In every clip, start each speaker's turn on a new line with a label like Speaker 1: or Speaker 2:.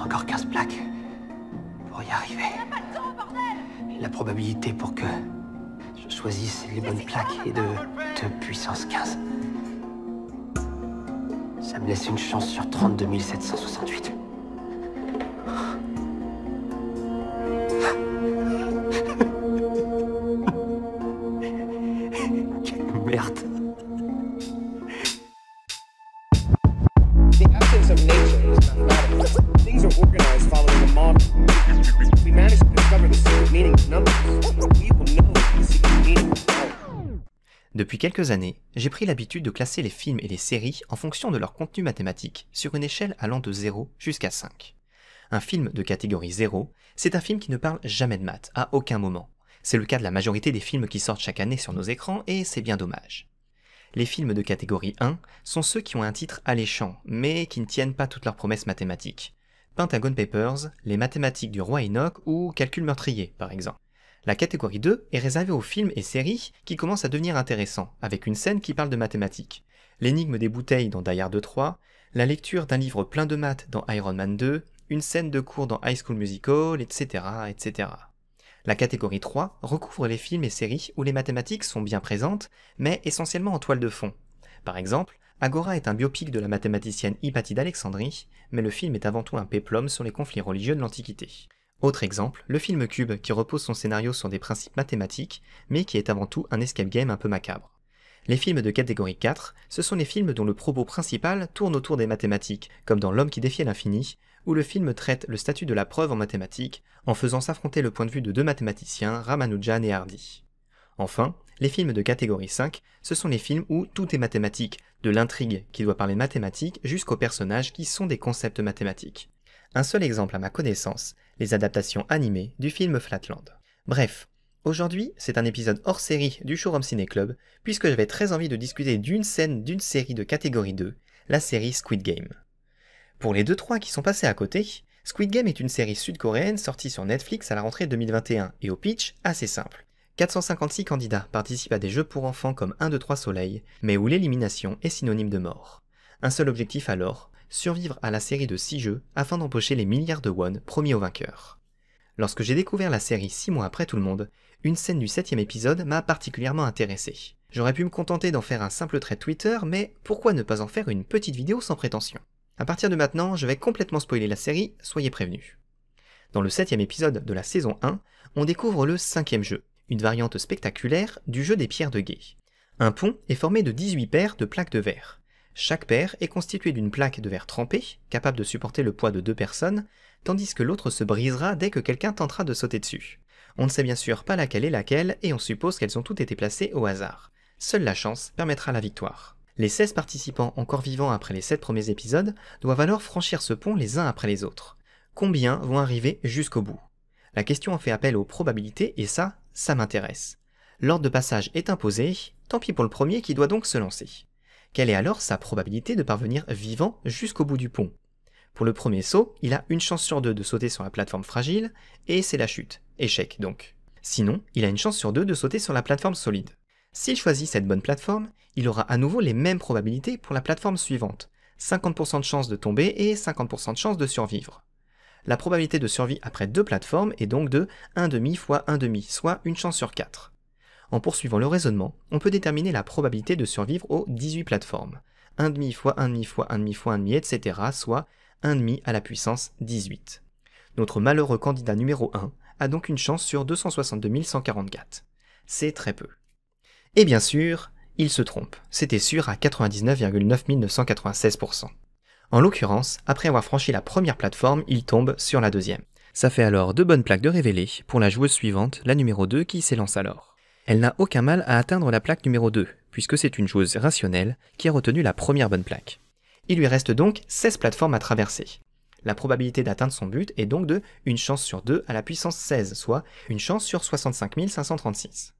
Speaker 1: encore 15 plaques pour y arriver. la probabilité pour que je choisisse les bonnes plaques est de 2 puissance 15. Ça me laisse une chance sur 32 768. quelques années, j'ai pris l'habitude de classer les films et les séries en fonction de leur contenu mathématique sur une échelle allant de 0 jusqu'à 5. Un film de catégorie 0, c'est un film qui ne parle jamais de maths, à aucun moment. C'est le cas de la majorité des films qui sortent chaque année sur nos écrans et c'est bien dommage. Les films de catégorie 1 sont ceux qui ont un titre alléchant, mais qui ne tiennent pas toutes leurs promesses mathématiques. Pentagon Papers, Les mathématiques du roi Enoch ou Calcul meurtrier, par exemple. La catégorie 2 est réservée aux films et séries qui commencent à devenir intéressants, avec une scène qui parle de mathématiques. L'énigme des bouteilles dans Die Hard la lecture d'un livre plein de maths dans Iron Man 2, une scène de cours dans High School Musical, etc., etc. La catégorie 3 recouvre les films et séries où les mathématiques sont bien présentes, mais essentiellement en toile de fond. Par exemple, Agora est un biopic de la mathématicienne Hypatie d'Alexandrie, mais le film est avant tout un péplum sur les conflits religieux de l'Antiquité. Autre exemple, le film Cube qui repose son scénario sur des principes mathématiques, mais qui est avant tout un escape game un peu macabre. Les films de catégorie 4, ce sont les films dont le propos principal tourne autour des mathématiques, comme dans L'homme qui défiait l'infini, où le film traite le statut de la preuve en mathématiques, en faisant s'affronter le point de vue de deux mathématiciens, Ramanujan et Hardy. Enfin, les films de catégorie 5, ce sont les films où tout est mathématique, de l'intrigue qui doit parler mathématiques jusqu'aux personnages qui sont des concepts mathématiques. Un seul exemple à ma connaissance, les adaptations animées du film Flatland. Bref, aujourd'hui c'est un épisode hors série du Showroom Ciné Club, puisque j'avais très envie de discuter d'une scène d'une série de catégorie 2, la série Squid Game. Pour les 2-3 qui sont passés à côté, Squid Game est une série sud-coréenne sortie sur Netflix à la rentrée 2021 et au pitch assez simple. 456 candidats participent à des jeux pour enfants comme 1, 2, 3 Soleil, mais où l'élimination est synonyme de mort. Un seul objectif alors, survivre à la série de 6 jeux afin d'empocher les milliards de won promis aux vainqueurs. Lorsque j'ai découvert la série 6 mois après tout le monde, une scène du 7 épisode m'a particulièrement intéressé. J'aurais pu me contenter d'en faire un simple trait Twitter, mais pourquoi ne pas en faire une petite vidéo sans prétention À partir de maintenant, je vais complètement spoiler la série, soyez prévenus. Dans le 7 épisode de la saison 1, on découvre le cinquième jeu, une variante spectaculaire du jeu des pierres de guet. Un pont est formé de 18 paires de plaques de verre. Chaque paire est constituée d'une plaque de verre trempé, capable de supporter le poids de deux personnes, tandis que l'autre se brisera dès que quelqu'un tentera de sauter dessus. On ne sait bien sûr pas laquelle est laquelle et on suppose qu'elles ont toutes été placées au hasard. Seule la chance permettra la victoire. Les 16 participants encore vivants après les 7 premiers épisodes doivent alors franchir ce pont les uns après les autres. Combien vont arriver jusqu'au bout La question en fait appel aux probabilités et ça, ça m'intéresse. L'ordre de passage est imposé, tant pis pour le premier qui doit donc se lancer. Quelle est alors sa probabilité de parvenir vivant jusqu'au bout du pont Pour le premier saut, il a une chance sur deux de sauter sur la plateforme fragile, et c'est la chute, échec donc. Sinon, il a une chance sur deux de sauter sur la plateforme solide. S'il choisit cette bonne plateforme, il aura à nouveau les mêmes probabilités pour la plateforme suivante. 50% de chance de tomber et 50% de chance de survivre. La probabilité de survie après deux plateformes est donc de 1,5 fois 1,5, soit une chance sur 4. En poursuivant le raisonnement, on peut déterminer la probabilité de survivre aux 18 plateformes. 1,5 fois 1,5 fois 1,5 fois 1,5, etc., soit 1,5 à la puissance 18. Notre malheureux candidat numéro 1 a donc une chance sur 262 144. C'est très peu. Et bien sûr, il se trompe, c'était sûr à 99,9996%. En l'occurrence, après avoir franchi la première plateforme, il tombe sur la deuxième. Ça fait alors deux bonnes plaques de révélé pour la joueuse suivante, la numéro 2, qui s'élance alors. Elle n'a aucun mal à atteindre la plaque numéro 2, puisque c'est une joueuse rationnelle qui a retenu la première bonne plaque. Il lui reste donc 16 plateformes à traverser. La probabilité d'atteindre son but est donc de 1 chance sur 2 à la puissance 16, soit 1 chance sur 65 536.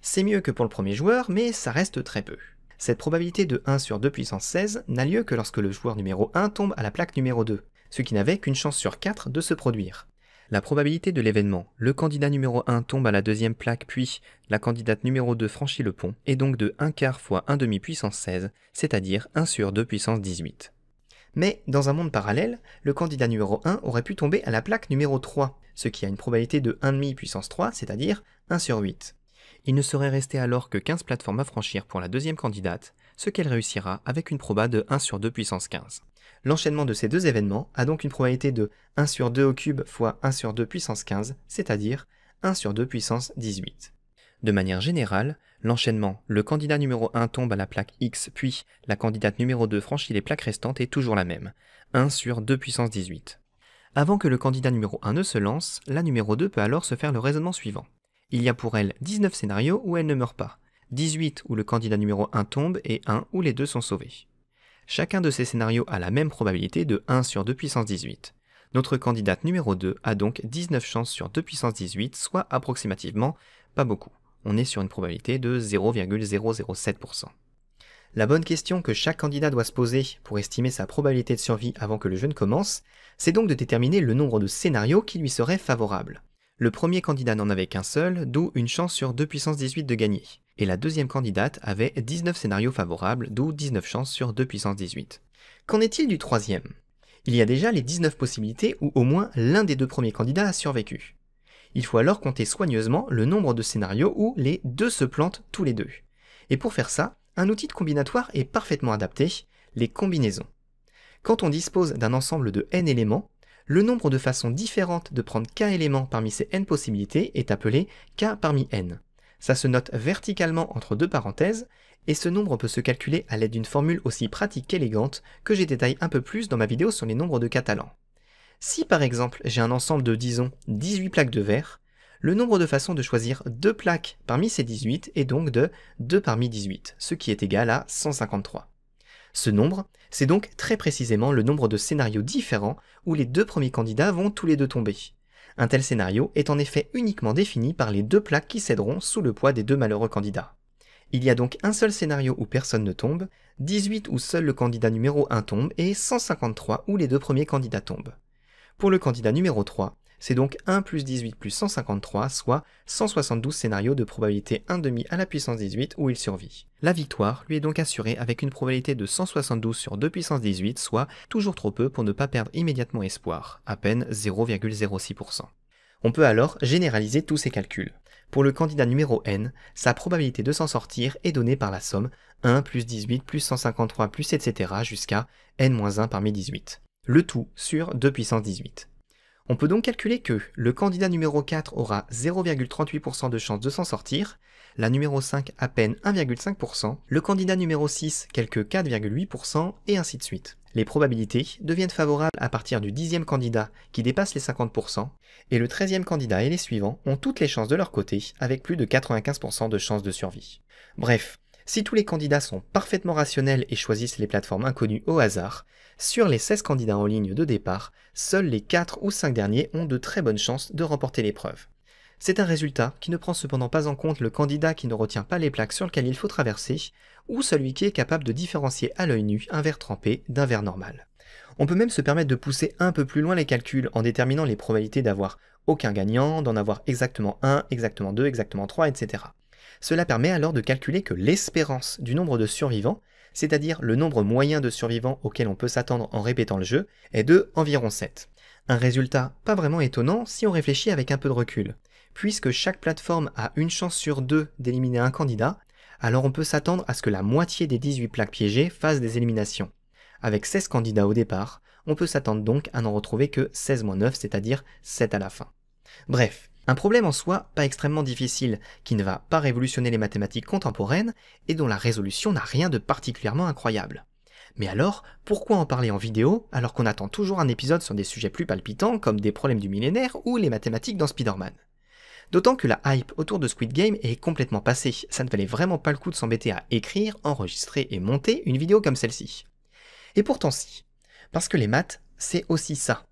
Speaker 1: C'est mieux que pour le premier joueur, mais ça reste très peu. Cette probabilité de 1 sur 2 puissance 16 n'a lieu que lorsque le joueur numéro 1 tombe à la plaque numéro 2, ce qui n'avait qu'une chance sur 4 de se produire. La probabilité de l'événement, le candidat numéro 1 tombe à la deuxième plaque puis la candidate numéro 2 franchit le pont, est donc de 1 quart fois 1 demi puissance 16, c'est-à-dire 1 sur 2 puissance 18. Mais dans un monde parallèle, le candidat numéro 1 aurait pu tomber à la plaque numéro 3, ce qui a une probabilité de 1 demi puissance 3, c'est-à-dire 1 sur 8. Il ne serait resté alors que 15 plateformes à franchir pour la deuxième candidate, ce qu'elle réussira avec une proba de 1 sur 2 puissance 15. L'enchaînement de ces deux événements a donc une probabilité de 1 sur 2 au cube fois 1 sur 2 puissance 15, c'est-à-dire 1 sur 2 puissance 18. De manière générale, l'enchaînement le candidat numéro 1 tombe à la plaque X puis la candidate numéro 2 franchit les plaques restantes est toujours la même, 1 sur 2 puissance 18. Avant que le candidat numéro 1 ne se lance, la numéro 2 peut alors se faire le raisonnement suivant. Il y a pour elle 19 scénarios où elle ne meurt pas, 18 où le candidat numéro 1 tombe et 1 où les deux sont sauvés. Chacun de ces scénarios a la même probabilité de 1 sur 2 puissance 18. Notre candidate numéro 2 a donc 19 chances sur 2 puissance 18, soit approximativement pas beaucoup. On est sur une probabilité de 0,007%. La bonne question que chaque candidat doit se poser pour estimer sa probabilité de survie avant que le jeu ne commence, c'est donc de déterminer le nombre de scénarios qui lui seraient favorables. Le premier candidat n'en avait qu'un seul, d'où une chance sur 2 puissance 18 de gagner et la deuxième candidate avait 19 scénarios favorables, d'où 19 chances sur 2 puissance 18. Qu'en est-il du troisième Il y a déjà les 19 possibilités où au moins l'un des deux premiers candidats a survécu. Il faut alors compter soigneusement le nombre de scénarios où les deux se plantent tous les deux. Et pour faire ça, un outil de combinatoire est parfaitement adapté, les combinaisons. Quand on dispose d'un ensemble de n éléments, le nombre de façons différentes de prendre k éléments parmi ces n possibilités est appelé k parmi n ça se note verticalement entre deux parenthèses, et ce nombre peut se calculer à l'aide d'une formule aussi pratique qu'élégante que j'ai détaillé un peu plus dans ma vidéo sur les nombres de catalans. Si par exemple j'ai un ensemble de, disons, 18 plaques de verre, le nombre de façons de choisir deux plaques parmi ces 18 est donc de 2 parmi 18, ce qui est égal à 153. Ce nombre, c'est donc très précisément le nombre de scénarios différents où les deux premiers candidats vont tous les deux tomber. Un tel scénario est en effet uniquement défini par les deux plaques qui céderont sous le poids des deux malheureux candidats. Il y a donc un seul scénario où personne ne tombe, 18 où seul le candidat numéro 1 tombe et 153 où les deux premiers candidats tombent. Pour le candidat numéro 3, c'est donc 1 plus 18 plus 153, soit 172 scénarios de probabilité 1,5 à la puissance 18 où il survit. La victoire lui est donc assurée avec une probabilité de 172 sur 2 puissance 18, soit toujours trop peu pour ne pas perdre immédiatement espoir, à peine 0,06%. On peut alors généraliser tous ces calculs. Pour le candidat numéro n, sa probabilité de s'en sortir est donnée par la somme 1 plus 18 plus 153 plus etc. jusqu'à n-1 parmi 18. Le tout sur 2 puissance 18. On peut donc calculer que le candidat numéro 4 aura 0,38% de chances de s'en sortir, la numéro 5 à peine 1,5%, le candidat numéro 6 quelques 4,8% et ainsi de suite. Les probabilités deviennent favorables à partir du 10e candidat qui dépasse les 50%, et le 13e candidat et les suivants ont toutes les chances de leur côté avec plus de 95% de chances de survie. Bref, si tous les candidats sont parfaitement rationnels et choisissent les plateformes inconnues au hasard, sur les 16 candidats en ligne de départ, seuls les 4 ou 5 derniers ont de très bonnes chances de remporter l'épreuve. C'est un résultat qui ne prend cependant pas en compte le candidat qui ne retient pas les plaques sur lesquelles il faut traverser, ou celui qui est capable de différencier à l'œil nu un verre trempé d'un verre normal. On peut même se permettre de pousser un peu plus loin les calculs en déterminant les probabilités d'avoir aucun gagnant, d'en avoir exactement 1, exactement 2, exactement 3, etc. Cela permet alors de calculer que l'espérance du nombre de survivants, c'est-à-dire le nombre moyen de survivants auquel on peut s'attendre en répétant le jeu, est de environ 7. Un résultat pas vraiment étonnant si on réfléchit avec un peu de recul. Puisque chaque plateforme a une chance sur deux d'éliminer un candidat, alors on peut s'attendre à ce que la moitié des 18 plaques piégées fassent des éliminations. Avec 16 candidats au départ, on peut s'attendre donc à n'en retrouver que 16-9, c'est-à-dire 7 à la fin. Bref, un problème en soi pas extrêmement difficile, qui ne va pas révolutionner les mathématiques contemporaines et dont la résolution n'a rien de particulièrement incroyable. Mais alors, pourquoi en parler en vidéo alors qu'on attend toujours un épisode sur des sujets plus palpitants comme des problèmes du millénaire ou les mathématiques dans Spider-Man D'autant que la hype autour de Squid Game est complètement passée, ça ne valait vraiment pas le coup de s'embêter à écrire, enregistrer et monter une vidéo comme celle-ci. Et pourtant si, parce que les maths, c'est aussi ça,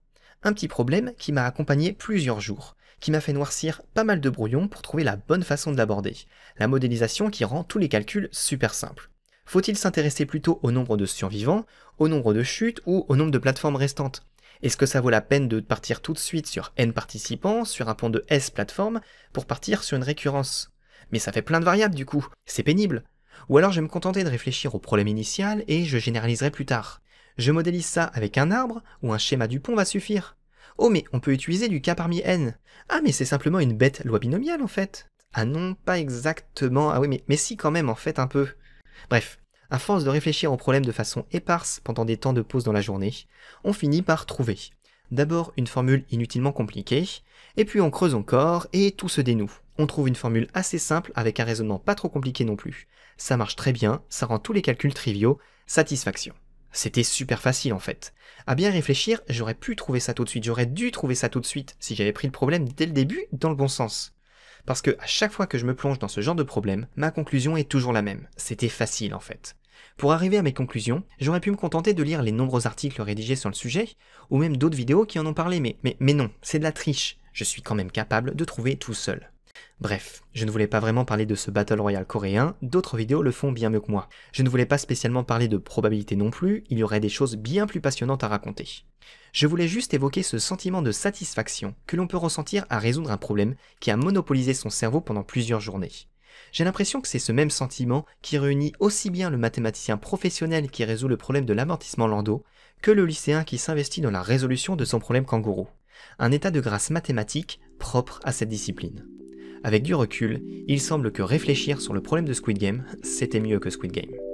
Speaker 1: un petit problème qui m'a accompagné plusieurs jours, qui m'a fait noircir pas mal de brouillons pour trouver la bonne façon de l'aborder, la modélisation qui rend tous les calculs super simples. Faut-il s'intéresser plutôt au nombre de survivants, au nombre de chutes ou au nombre de plateformes restantes Est-ce que ça vaut la peine de partir tout de suite sur n participants, sur un pont de s plateformes, pour partir sur une récurrence Mais ça fait plein de variables du coup, c'est pénible. Ou alors je vais me contenter de réfléchir au problème initial et je généraliserai plus tard. Je modélise ça avec un arbre ou un schéma du pont va suffire. Oh mais on peut utiliser du k parmi n. Ah mais c'est simplement une bête loi binomiale en fait. Ah non, pas exactement. Ah oui mais, mais si quand même en fait un peu. Bref, à force de réfléchir au problème de façon éparse pendant des temps de pause dans la journée, on finit par trouver. D'abord une formule inutilement compliquée, et puis on creuse encore et tout se dénoue. On trouve une formule assez simple avec un raisonnement pas trop compliqué non plus. Ça marche très bien, ça rend tous les calculs triviaux, satisfaction. C'était super facile en fait. À bien réfléchir, j'aurais pu trouver ça tout de suite, j'aurais dû trouver ça tout de suite si j'avais pris le problème dès le début dans le bon sens. Parce que à chaque fois que je me plonge dans ce genre de problème, ma conclusion est toujours la même. C'était facile en fait. Pour arriver à mes conclusions, j'aurais pu me contenter de lire les nombreux articles rédigés sur le sujet, ou même d'autres vidéos qui en ont parlé, mais, mais non, c'est de la triche. Je suis quand même capable de trouver tout seul. Bref, je ne voulais pas vraiment parler de ce Battle Royale coréen, d'autres vidéos le font bien mieux que moi. Je ne voulais pas spécialement parler de probabilité non plus, il y aurait des choses bien plus passionnantes à raconter. Je voulais juste évoquer ce sentiment de satisfaction que l'on peut ressentir à résoudre un problème qui a monopolisé son cerveau pendant plusieurs journées. J'ai l'impression que c'est ce même sentiment qui réunit aussi bien le mathématicien professionnel qui résout le problème de l'amortissement landau que le lycéen qui s'investit dans la résolution de son problème kangourou. Un état de grâce mathématique propre à cette discipline. Avec du recul, il semble que réfléchir sur le problème de Squid Game, c'était mieux que Squid Game.